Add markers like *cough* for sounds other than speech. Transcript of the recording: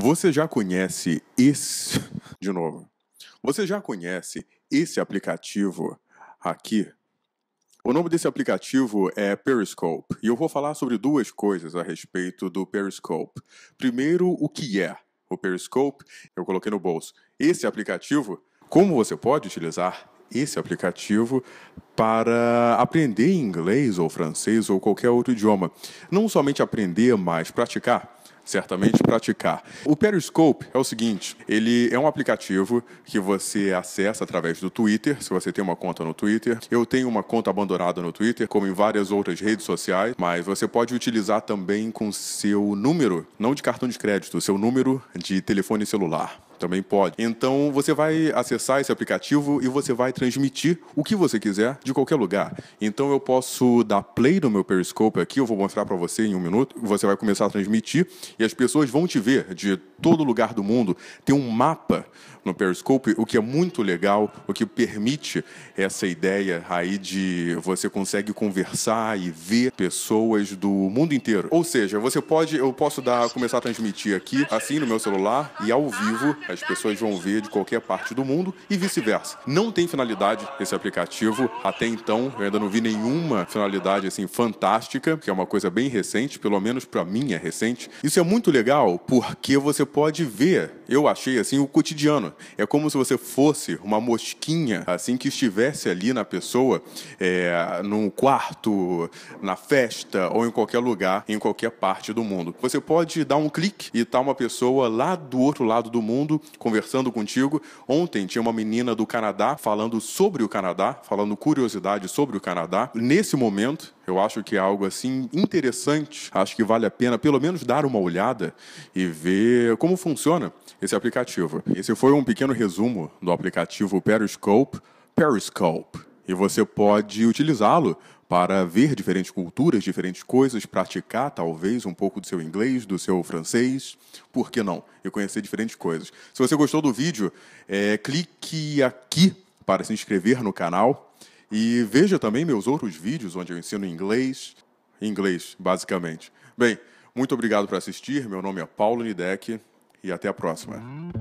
Você já conhece esse. *laughs* De novo. Você já conhece esse aplicativo aqui? O nome desse aplicativo é Periscope e eu vou falar sobre duas coisas a respeito do Periscope. Primeiro, o que é o Periscope? Eu coloquei no bolso. Esse aplicativo, como você pode utilizar esse aplicativo para aprender inglês ou francês ou qualquer outro idioma? Não somente aprender, mas praticar certamente praticar. O Periscope é o seguinte, ele é um aplicativo que você acessa através do Twitter, se você tem uma conta no Twitter. Eu tenho uma conta abandonada no Twitter, como em várias outras redes sociais, mas você pode utilizar também com seu número, não de cartão de crédito, seu número de telefone celular. Também pode. Então você vai acessar esse aplicativo e você vai transmitir o que você quiser de qualquer lugar. Então eu posso dar play no meu Periscope aqui, eu vou mostrar para você em um minuto. Você vai começar a transmitir e as pessoas vão te ver de todo lugar do mundo. Tem um mapa no Periscope, o que é muito legal, o que permite essa ideia aí de você consegue conversar e ver pessoas do mundo inteiro. Ou seja, você pode, eu posso dar, começar a transmitir aqui, assim no meu celular e ao vivo as pessoas vão ver de qualquer parte do mundo e vice-versa. Não tem finalidade esse aplicativo. Até então, eu ainda não vi nenhuma finalidade assim fantástica, que é uma coisa bem recente, pelo menos para mim é recente. Isso é muito legal porque você pode ver eu achei assim o cotidiano. É como se você fosse uma mosquinha assim que estivesse ali na pessoa, é, num quarto, na festa ou em qualquer lugar, em qualquer parte do mundo. Você pode dar um clique e tá uma pessoa lá do outro lado do mundo conversando contigo. Ontem tinha uma menina do Canadá falando sobre o Canadá, falando curiosidade sobre o Canadá. Nesse momento eu acho que é algo assim interessante, acho que vale a pena pelo menos dar uma olhada e ver como funciona esse aplicativo. Esse foi um pequeno resumo do aplicativo Periscope, Periscope, e você pode utilizá-lo para ver diferentes culturas, diferentes coisas, praticar talvez um pouco do seu inglês, do seu francês, por que não? E conhecer diferentes coisas. Se você gostou do vídeo, é, clique aqui para se inscrever no canal e veja também meus outros vídeos onde eu ensino inglês, inglês basicamente. Bem, muito obrigado por assistir. Meu nome é Paulo Nideck e até a próxima.